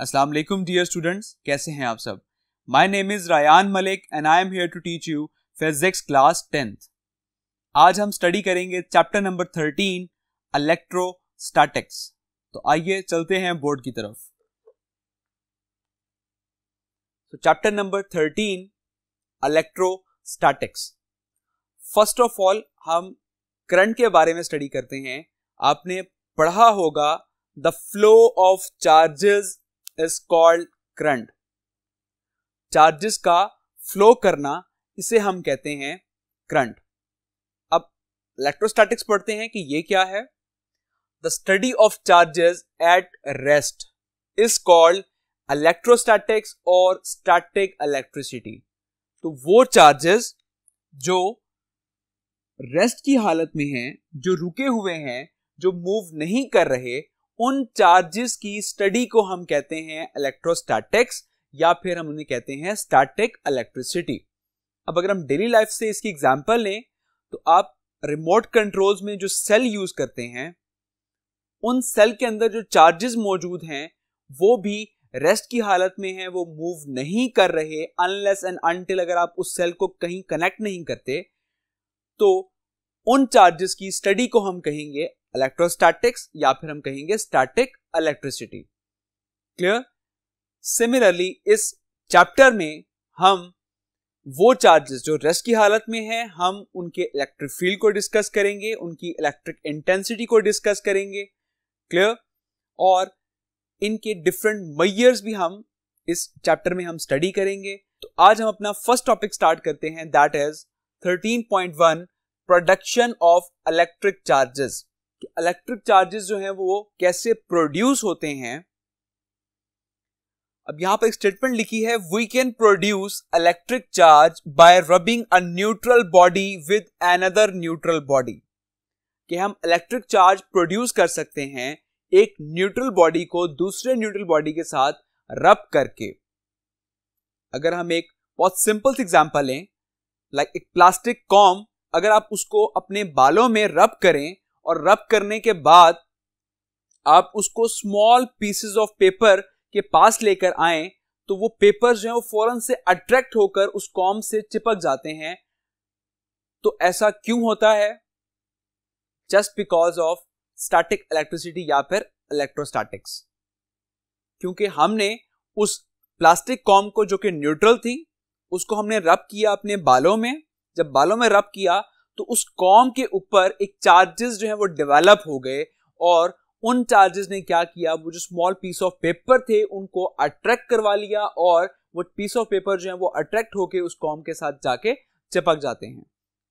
अस्सलाम वालेकुम dear students कैसे हैं आप सब my name is Rayan Malik and I am here to teach you physics class tenth आज हम स्टडी करेंगे चैप्टर नंबर थर्टीन इलेक्ट्रोस्टैटिक्स तो आइए चलते हैं बोर्ड की तरफ तो chapter number thirteen electrostatics first of all हम करंट के बारे में स्टडी करते हैं आपने पढ़ा होगा the flow of charges is called current charges का फ्लो करना इसे हम कहते हैं करंट अब इलेक्ट्रोस्टैटिक्स पढ़ते हैं कि ये क्या है the study of charges at rest is called electrostatics और स्टैटिक इलेक्ट्रिसिटी तो वो चार्जेस जो रेस्ट की हालत में हैं जो रुके हुए हैं जो मूव नहीं कर रहे उन चार्जेस की स्टडी को हम कहते हैं इलेक्ट्रोस्टैटिक्स या फिर हम उन्हें कहते हैं स्टैटिक इलेक्ट्रिसिटी अब अगर हम डेली लाइफ से इसकी एग्जाम्पल लें तो आप रिमोट कंट्रोल्स में जो सेल यूज करते हैं उन सेल के अंदर जो चार्जेस मौजूद हैं वो भी रेस्ट की हालत में है वो मूव नहीं कर रहे अनलेस एंड अनटिल अगर आप उस सेल को कहीं कनेक्ट नहीं करते तो उन चार्जेस की स्टडी को हम कहेंगे इलेक्ट्रोस्टैटिक्स या फिर हम कहेंगे स्टैटिक इलेक्ट्रिसिटी क्लियर सिमिलरली इस चैप्टर में हम वो चार्जेस जो रेस्ट की हालत में है हम उनके इलेक्ट्रिक फील्ड को डिस्कस करेंगे उनकी इलेक्ट्रिक इंटेंसिटी को डिस्कस करेंगे क्लियर और इनके डिफरेंट मैयर्स भी हम इस चैप्टर में हम स्टडी करेंगे तो आज हम अपना फर्स्ट टॉपिक स्टार्ट करते हैं that is 13.1 production of electric charges कि इलेक्ट्रिक चार्जेस जो हैं वो कैसे प्रोड्यूस होते हैं अब यहां पर एक स्टेटमेंट लिखी है we can produce electric charge by rubbing a neutral body with another neutral body कि हम इलेक्ट्रिक चार्ज प्रोड्यूस कर सकते हैं एक न्यूट्रल बॉडी को दूसरे न्यूट्रल बॉडी के साथ रब करके अगर हम एक बहुत सिंपल सी एग्जाम्पल लें लाइक एक प्लास्टिक कॉम अगर आप उसको अपने बालों में रब करें और रब करने के बाद आप उसको स्मॉल पीसेस ऑफ पेपर के पास लेकर आए तो वो पेपर जो है वो फौरन से अट्रैक्ट होकर उस कॉम से चिपक जाते हैं तो ऐसा क्यों होता है just because of static electricity या फिर इलेक्ट्रोस्टैटिक्स क्योंकि हमने उस प्लास्टिक कॉम को जो कि न्यूट्रल थी उसको हमने रब किया अपने बालों में जब बालों में रब किया तो उस कॉम के ऊपर एक चार्जेस जो है वो डेवलप हो गए और उन चार्जेस ने क्या किया वो जो स्मॉल पीस ऑफ पेपर थे उनको अट्रैक्ट करवा लिया और वो पीस ऑफ पेपर जो है वो अट्रैक्ट होके उस कॉम के साथ जाके चिपक जाते हैं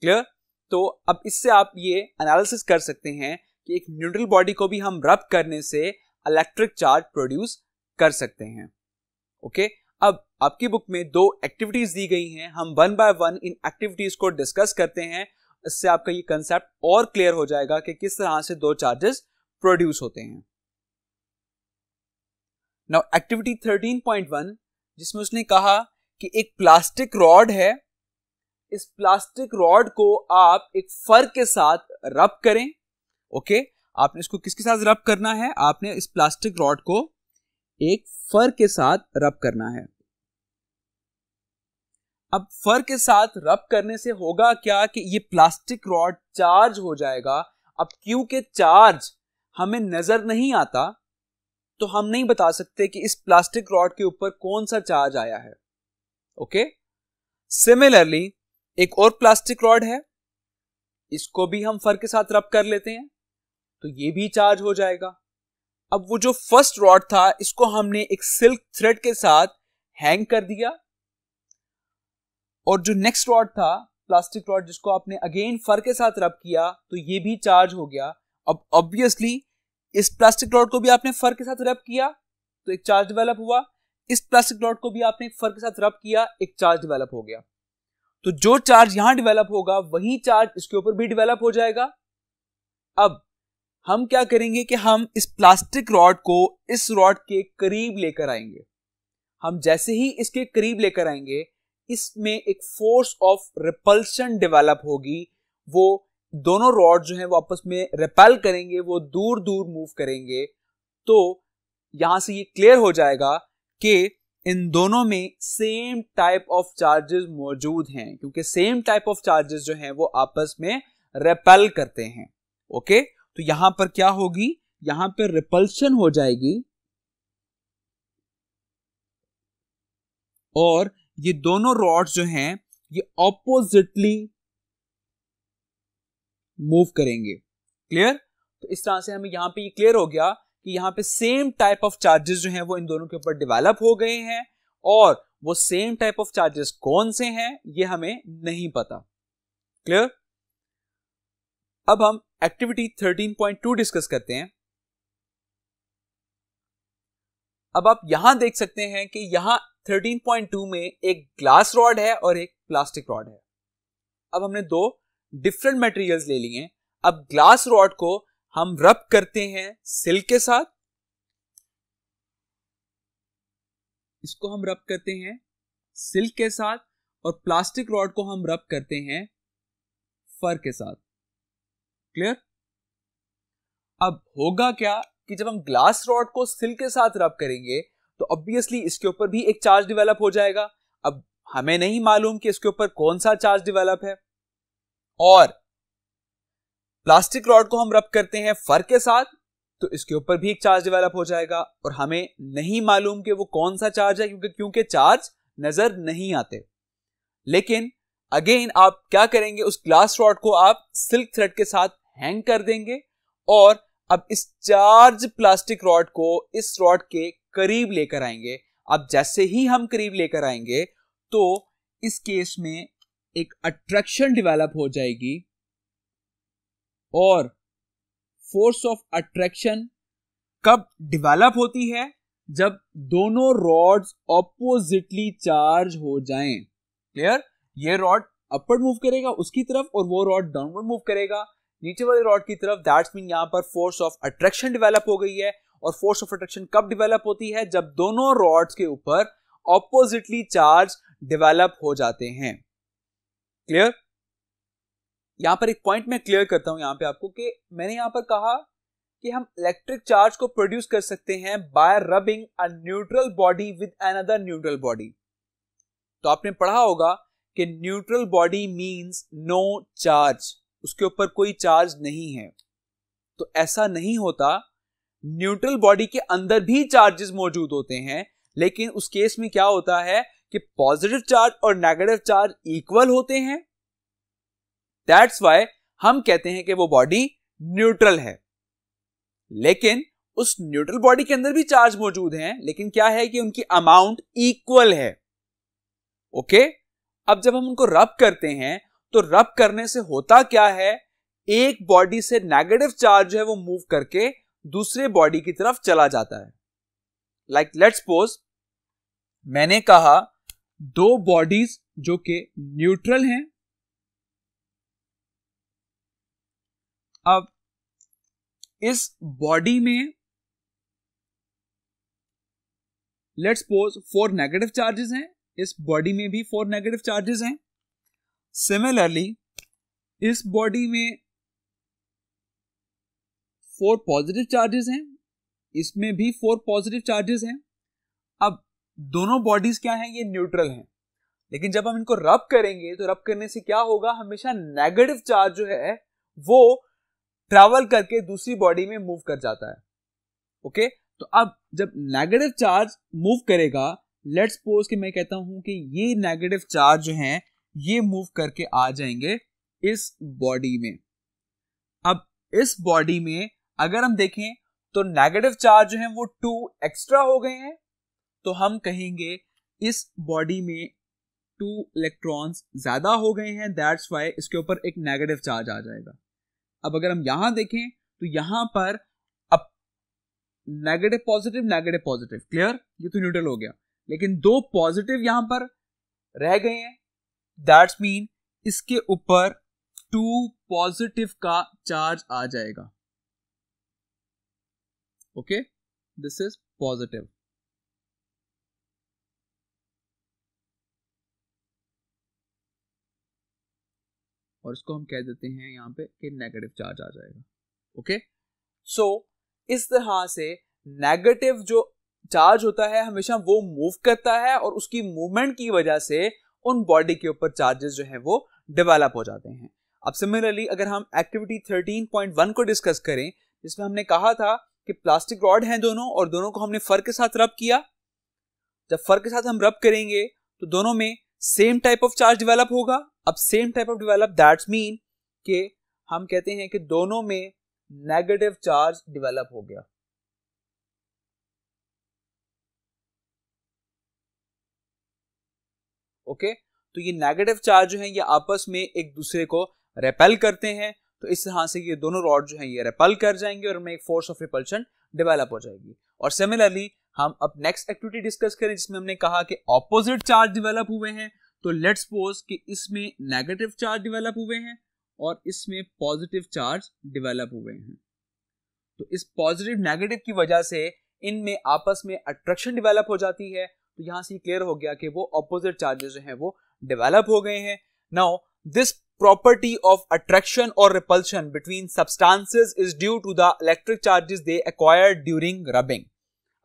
क्लियर तो अब इससे आप ये एनालिसिस कर सकते हैं कि एक न्यूट्रल बॉडी को भी हम रब करने से इलेक्ट्रिक चार्ज प्रोड्यूस कर सकते हैं ओके अब आपकी बुक में दो एक्टिविटीज दी गई हैं हम वन बाय वन इन एक्टिविटीज को डिस्कस करते हैं इससे आपका ये कंसेप्ट और क्लियर हो जाएगा कि किस तरह से दो चार्जेस प्रोड्यूस होते हैं नाउ एक्टिविटी 13.1 जिसमें उसने कहा कि एक प्लास्टिक रॉड है इस प्लास्टिक रॉड को आप एक फर के साथ रब करें ओके okay? आपने इसको किसके साथ रब करना है आपने इस प्लास्टिक रॉड को एक फर के साथ रब करना है अब फर के साथ रब करने से होगा क्या कि ये प्लास्टिक रॉड चार्ज हो जाएगा अब क्योंकि चार्ज हमें नजर नहीं आता तो हम नहीं बता सकते कि इस प्लास्टिक रॉड के ऊपर कौन सा चार्ज आया है ओके सिमिलरली एक और प्लास्टिक रॉड है इसको भी हम फर के साथ रब कर लेते हैं तो ये भी चार्ज हो जाएगा अब वो जो फर्स्ट रॉड था इसको हमने एक सिल्क थ्रेड के साथ हैंग कर दिया और जो नेक्स्ट रॉड था प्लास्टिक रॉड जिसको आपने अगेन फर के साथ रब किया तो ये भी चार्ज हो गया अब ऑब्वियसली इस प्लास्टिक रॉड को भी आपने फर के साथ रब किया तो एक चार्ज डेवलप हुआ इस प्लास्टिक रॉड को भी आपने फर के साथ रब किया एक चार्ज डेवलप हो गया तो जो चार्ज यहां डेवलप होगा वही चार्ज इसके ऊपर भी डेवलप हो जाएगा अब हम क्या करेंगे कि हम इस प्लास्टिक रॉड को इस रॉड के करीब लेकर आएंगे हम जैसे ही इसके करीब लेकर आएंगे इसमें एक फोर्स ऑफ रिपल्शन डेवलप होगी वो दोनों रॉड जो है वो आपस में रिपेल करेंगे वो दूर दूर मूव करेंगे तो यहां से ये क्लियर हो जाएगा कि इन दोनों में सेम टाइप ऑफ चार्जेस मौजूद हैं क्योंकि सेम टाइप ऑफ चार्जेस जो हैं वो आपस में रेपेल करते हैं ओके तो यहां पर क्या होगी यहां पर रिपल्शन हो जाएगी और ये दोनों रॉड्स जो हैं ये ऑपोजिटली मूव करेंगे क्लियर तो इस तरह से हमें यहां पे ये क्लियर हो गया कि यहां पे सेम टाइप ऑफ चार्जेस जो हैं वो इन दोनों के ऊपर डेवलप हो गए हैं और वो सेम टाइप ऑफ चार्जेस कौन से हैं ये हमें नहीं पता क्लियर अब हम एक्टिविटी 13.2 डिस्कस करते हैं अब आप यहां देख सकते हैं कि यहां 13.2 में एक ग्लास रॉड है और एक प्लास्टिक रॉड है अब हमने दो डिफरेंट मटेरियल्स ले लिए अब ग्लास रॉड को हम रब करते हैं सिल्क के साथ इसको हम रब करते हैं सिल्क के साथ और प्लास्टिक रॉड को हम रब करते हैं फर के साथ क्लियर अब होगा क्या कि जब हम ग्लास रॉड को सिल के साथ रब करेंगे तो ऑब्वियसली इसके ऊपर भी एक चार्ज डिवेलप हो जाएगा अब हमें नहीं मालूम कि इसके ऊपर कौन सा चार्ज डिवेलप है और प्लास्टिक रॉड को हम रब करते हैं फर के साथ तो इसके ऊपर भी एक चार्ज डिवेलप हो जाएगा और हमें नहीं मालूम कि वो कौन सा चार्ज है क्योंकि क्योंकि चार्ज नजर नहीं आते लेकिन अगेन आप क्या करेंगे उस ग्लास रॉड को आप सिल्क थ्रेड के साथ हैंग कर देंगे और अब इस चार्ज प्लास्टिक रॉड को इस रॉड के करीब लेकर आएंगे अब जैसे ही हम करीब लेकर आएंगे तो इस केस में एक अट्रैक्शन डेवलप हो जाएगी और फोर्स ऑफ अट्रैक्शन कब डेवलप होती है जब दोनों रॉड्स ऑपोजिटली चार्ज हो जाएं क्लियर ये रॉड अपवर्ड मूव करेगा उसकी तरफ और वो रॉड डाउनवर्ड मूव करेगा नीचे वाले रॉड की तरफ दैट्स मीन यहाँ पर फोर्स ऑफ अट्रैक्शन डेवलप हो गई है और फोर्स ऑफ अट्रैक्शन कब डेवलप होती है जब दोनों रॉड्स के ऊपर ऑपोजिटली चार्ज डेवलप हो जाते हैं क्लियर यहां पर एक पॉइंट मैं क्लियर करता हूं यहां पे आपको कि मैंने यहां पर कहा कि हम इलेक्ट्रिक चार्ज को प्रोड्यूस कर सकते हैं by rubbing a neutral body with another neutral body तो आपने पढ़ा होगा कि neutral body means no charge उसके ऊपर कोई चार्ज नहीं है तो ऐसा नहीं होता न्यूट्रल बॉडी के अंदर भी चार्जेस मौजूद होते हैं लेकिन उस केस में क्या होता है कि पॉजिटिव चार्ज और नेगेटिव चार्ज इक्वल होते हैं दैट्स वाई हम कहते हैं कि वो बॉडी न्यूट्रल है लेकिन उस न्यूट्रल बॉडी के अंदर भी चार्ज मौजूद हैं लेकिन क्या है कि उनकी अमाउंट इक्वल है ओके okay? अब जब हम उनको रब करते हैं तो रब करने से होता क्या है एक बॉडी से नेगेटिव चार्ज जो है वो मूव करके दूसरे बॉडी की तरफ चला जाता है लाइक लेट्स सपोज मैंने कहा दो बॉडीज जो कि न्यूट्रल हैं अब इस बॉडी में let's suppose four negative charges हैं इस बॉडी में भी फोर नेगेटिव चार्जेस हैं सिमिलरली इस बॉडी में फोर पॉजिटिव चार्जेस हैं इसमें भी फोर पॉजिटिव चार्जेस हैं अब दोनों बॉडीज क्या हैं ये न्यूट्रल हैं लेकिन जब हम इनको रब करेंगे तो रब करने से क्या होगा हमेशा नेगेटिव चार्ज जो है वो ट्रैवल करके दूसरी बॉडी में मूव कर जाता है ओके तो अब जब नेगेटिव चार्ज मूव करेगा लेट्स सपोज कि मैं कहता हूं कि ये नेगेटिव चार्ज जो है ये मूव करके आ जाएंगे इस बॉडी में अब इस बॉडी में अगर हम देखें तो नेगेटिव चार्ज जो है वो टू एक्स्ट्रा हो गए हैं तो हम कहेंगे इस बॉडी में टू इलेक्ट्रॉन्स ज्यादा हो गए हैं दैट्स वाई इसके ऊपर एक नेगेटिव चार्ज आ जाएगा अब अगर हम यहां देखें तो यहां पर अब negative positive negative positive clear ये तो न्यूट्रल हो गया लेकिन दो पॉजिटिव यहां पर रह गए हैं दैट्स मीन इसके ऊपर टू पॉजिटिव का चार्ज आ जाएगा ओके दिस इज पॉजिटिव और इसको हम कह देते हैं यहां पे कि नेगेटिव चार्ज आ जाएगा ओके सो so, इस तरह से नेगेटिव जो चार्ज होता है हमेशा वो मूव करता है और उसकी मूवमेंट की वजह से उन बॉडी के ऊपर चार्जेस जो है वो डेवलप हो जाते हैं अब सिमिलरली अगर हम एक्टिविटी 13.1 को डिस्कस करें जिसमें हमने कहा था कि प्लास्टिक रॉड हैं दोनों और दोनों को हमने फर के साथ रब किया जब फर के साथ हम रब करेंगे तो दोनों में same type of charge develop होगा अब same type of develop that mean के हम कहते हैं कि दोनों में नेगेटिव चार्ज डिवेलप हो गया ओके तो ये नेगेटिव चार्ज जो है ये आपस में एक दूसरे को रेपेल करते हैं तो इस तरह से ये दोनों रॉड जो है ये रेपेल कर जाएंगे और हमें एक फोर्स ऑफ रिपल्शन डेवेलप हो जाएगी और सिमिलरली हम अब नेक्स्ट एक्टिविटी डिस्कस करें जिसमें हमने कहा कि ऑपोजिट चार्ज डिवेलप हुए हैं तो लेट्स सपोज कि इसमें नेगेटिव चार्ज डिवेलप हुए हैं और इसमें पॉजिटिव चार्ज डिवेलप हुए हैं तो इस पॉजिटिव नेगेटिव की वजह से इनमें आपस में अट्रैक्शन डिवेलप हो जाती है तो यहाँ से क्लियर हो गया कि वो अपोजिट चार्जेस जो हैं वो डेवलप हो गए हैं now this property of attraction और repulsion between substances is due to the electric charges they acquire during rubbing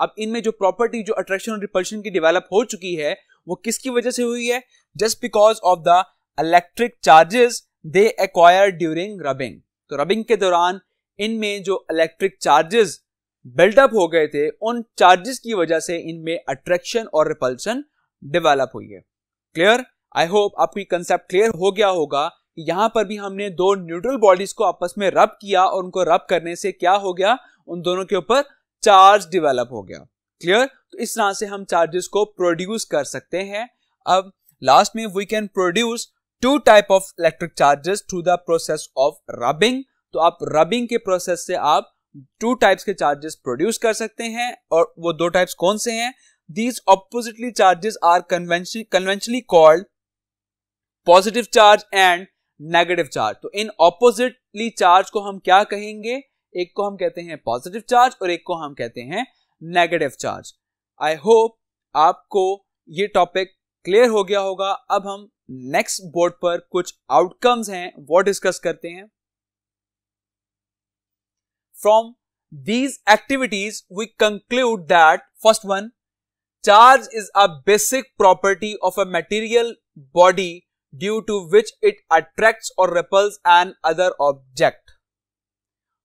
अब इनमें जो प्रॉपर्टी जो अट्रैक्शन और रिपल्शन की डिवेलप हो चुकी है वो किसकी वजह से हुई है just because of the electric charges they acquire during rubbing तो रबिंग के दौरान इनमें जो इलेक्ट्रिक चार्जेस बिल्डअप हो गए थे उन चार्जेस की वजह से इनमें अट्रैक्शन और रिपल्सन डेवलप हुई है क्लियर आई होप आपकी कंसेप्ट क्लियर हो गया होगा यहां पर भी हमने दो न्यूट्रल बॉडीज को आपस में रब किया और उनको रब करने से क्या हो गया उन दोनों के ऊपर चार्ज डिवेलप हो गया क्लियर तो इस तरह से हम चार्जेस को प्रोड्यूस कर सकते हैं अब लास्ट में we can produce two type of electric charges through the process of rubbing तो आप रबिंग के प्रोसेस से आप टू टाइप्स के चार्जेस प्रोड्यूस कर सकते हैं और वो दो टाइप्स कौन से हैं these oppositely charges are conventionally called positive charge and negative charge तो इन ऑपोजिटली चार्ज को हम क्या कहेंगे एक को हम कहते हैं पॉजिटिव चार्ज और एक को हम कहते हैं नेगेटिव चार्ज आई होप आपको ये टॉपिक क्लियर हो गया होगा अब हम नेक्स्ट बोर्ड पर कुछ आउटकम्स हैं वो डिस्कस करते हैं from these activities we conclude that first one charge is a basic property of a material body due to which it attract और रिपल्स एन अदर ऑब्जेक्ट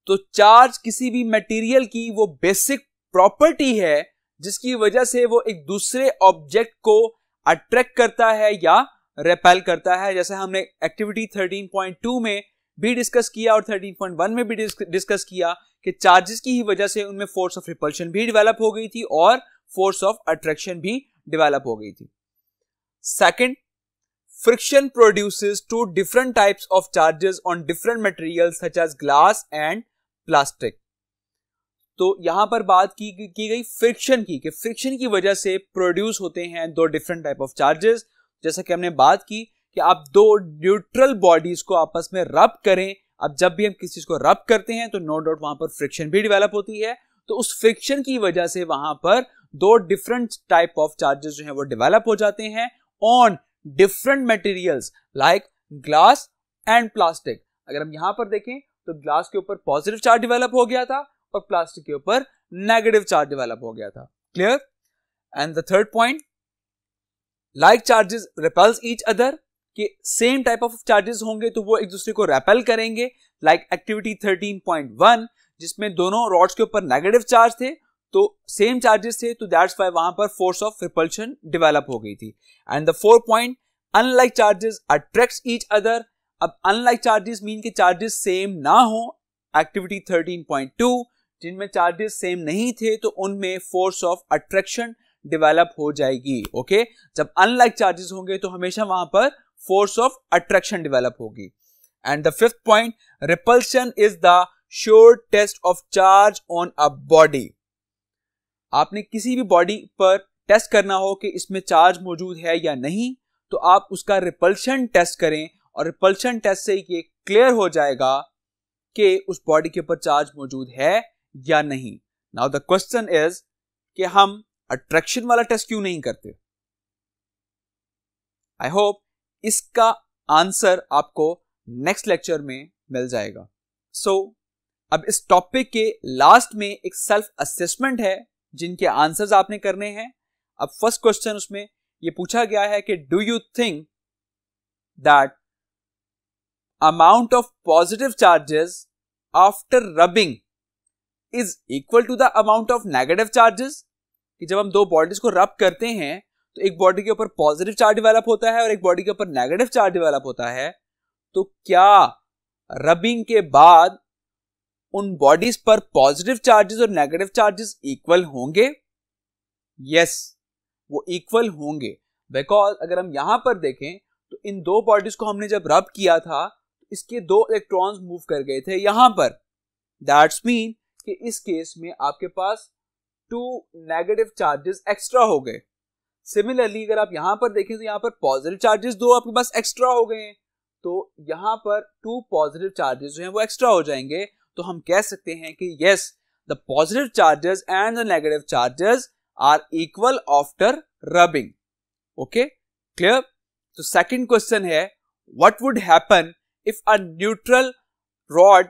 तो चार्ज किसी भी मेटीरियल की वो बेसिक प्रॉपर्टी है जिसकी वजह से वो एक दूसरे ऑब्जेक्ट को अट्रैक्ट करता है या रेपेल करता है जैसे हमने एक्टिविटी थर्टीन पॉइंट टू में भी डिस्कस किया और 13.1 में भी डिस्कस किया कि चार्जेस की ही वजह से उनमें फोर्स ऑफ रिपल्शन भी डेवलप हो गई थी और फोर्स ऑफ अट्रैक्शन भी डेवलप हो गई थी second friction produces two different types of charges on different material such as glass and plastic तो यहां पर बात की की गई फ्रिक्शन की कि फ्रिक्शन की वजह से प्रोड्यूस होते हैं दो डिफरेंट टाइप ऑफ चार्जेस जैसा कि हमने बात की कि आप दो न्यूट्रल बॉडीज को आपस में रब करें अब जब भी हम किसी चीज को रब करते हैं तो नो डाउट वहां पर फ्रिक्शन भी डिवेलप होती है तो उस फ्रिक्शन की वजह से वहां पर दो डिफरेंट टाइप ऑफ चार्जेस जो है वो डिवेलप हो जाते हैं on different materials like glass and plastic अगर हम यहां पर देखें तो ग्लास के ऊपर पॉजिटिव चार्ज डिवेलप हो गया था और प्लास्टिक के ऊपर नेगेटिव चार्ज डिवेलप हो गया था clear and the third point like charges repels each other कि सेम टाइप ऑफ चार्जेस होंगे तो वो एक दूसरे को रेपेल करेंगे लाइक एक्टिविटी 13.1 जिसमें दोनों रॉड्स के ऊपर नेगेटिव चार्ज थे तो सेम चार्जेस थे तो दैट्स वाई वहां पर फोर्स ऑफ रिपल्शन डेवलप हो गई थी and the four point unlike charges attract each other अब अनलाइक चार्जेस मीन के चार्जेस सेम ना हो एक्टिविटी 13.2 जिनमें चार्जेस सेम नहीं थे तो उनमें फोर्स ऑफ अट्रैक्शन डेवलप हो जाएगी ओके okay? जब अनलाइक चार्जेस होंगे तो हमेशा वहां पर फोर्स ऑफ अट्रैक्शन डेवलप होगी and the fifth point repulsion is the sure test of charge on a body आपने किसी भी बॉडी पर टेस्ट करना हो कि इसमें चार्ज मौजूद है या नहीं तो आप उसका रिपल्शन टेस्ट करें और रिपल्शन टेस्ट से ये क्लियर हो जाएगा कि उस बॉडी के ऊपर चार्ज मौजूद है या नहीं नाउ द क्वेश्चन इज कि हम अट्रैक्शन वाला टेस्ट क्यों नहीं करते आई होप इसका आंसर आपको नेक्स्ट लेक्चर में मिल जाएगा सो so, अब इस टॉपिक के लास्ट में एक सेल्फ असेसमेंट है जिनके आंसर्स आपने करने हैं अब फर्स्ट क्वेश्चन उसमें ये पूछा गया है कि do you think that amount of positive charges after rubbing is equal to the amount of negative charges कि जब हम दो बॉडीज को रब करते हैं तो एक बॉडी के ऊपर पॉजिटिव चार्ज डेवलप होता है और एक बॉडी के ऊपर नेगेटिव चार्ज डेवलप होता है तो क्या रबिंग के बाद उन बॉडीज पर पॉजिटिव चार्जेस और नेगेटिव चार्जेस इक्वल होंगे यस वो इक्वल होंगे बिकॉज अगर हम यहां पर देखें तो इन दो बॉडीज को हमने जब रब किया था इसके दो इलेक्ट्रॉन्स मूव कर गए थे यहां पर दैट्स मीन कि इस केस में आपके पास टू नेगेटिव चार्जेस एक्स्ट्रा हो गए सिमिलरली अगर आप यहाँ पर देखें तो यहां पर पॉजिटिव चार्जेस दो आपके पास एक्स्ट्रा हो गए हैं तो यहां पर टू पॉजिटिव चार्जेस जो हैं वो एक्स्ट्रा हो जाएंगे तो हम कह सकते हैं कि yes the positive charges and the negative charges are equal after rubbing okay clear तो सेकेंड क्वेश्चन है what would happen if a neutral rod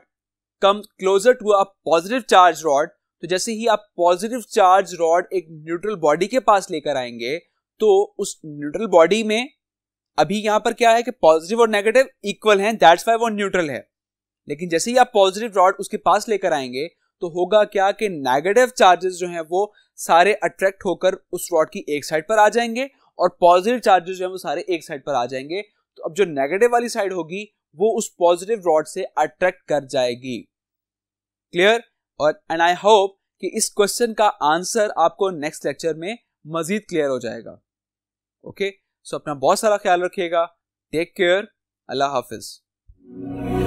come closer to a positive charge rod तो जैसे ही आप पॉजिटिव चार्ज रॉड एक neutral body के पास लेकर आएंगे तो उस न्यूट्रल बॉडी में अभी यहां पर क्या है कि पॉजिटिव और नेगेटिव इक्वल हैं दैट्स वाई वो न्यूट्रल है लेकिन जैसे ही आप पॉजिटिव रॉड उसके पास लेकर आएंगे तो होगा क्या कि नेगेटिव चार्जेस जो हैं वो सारे अट्रैक्ट होकर उस रॉड की एक साइड पर आ जाएंगे और पॉजिटिव चार्जेस जो हैं वो सारे एक साइड पर आ जाएंगे तो अब जो नेगेटिव वाली साइड होगी वो उस पॉजिटिव रॉड से अट्रैक्ट कर जाएगी क्लियर और एंड आई होप कि इस क्वेश्चन का आंसर आपको नेक्स्ट लेक्चर में मजीद क्लियर हो जाएगा ओके okay? सो so, अपना बहुत सारा ख्याल रखिएगा टेक केयर अल्लाह हाफिज़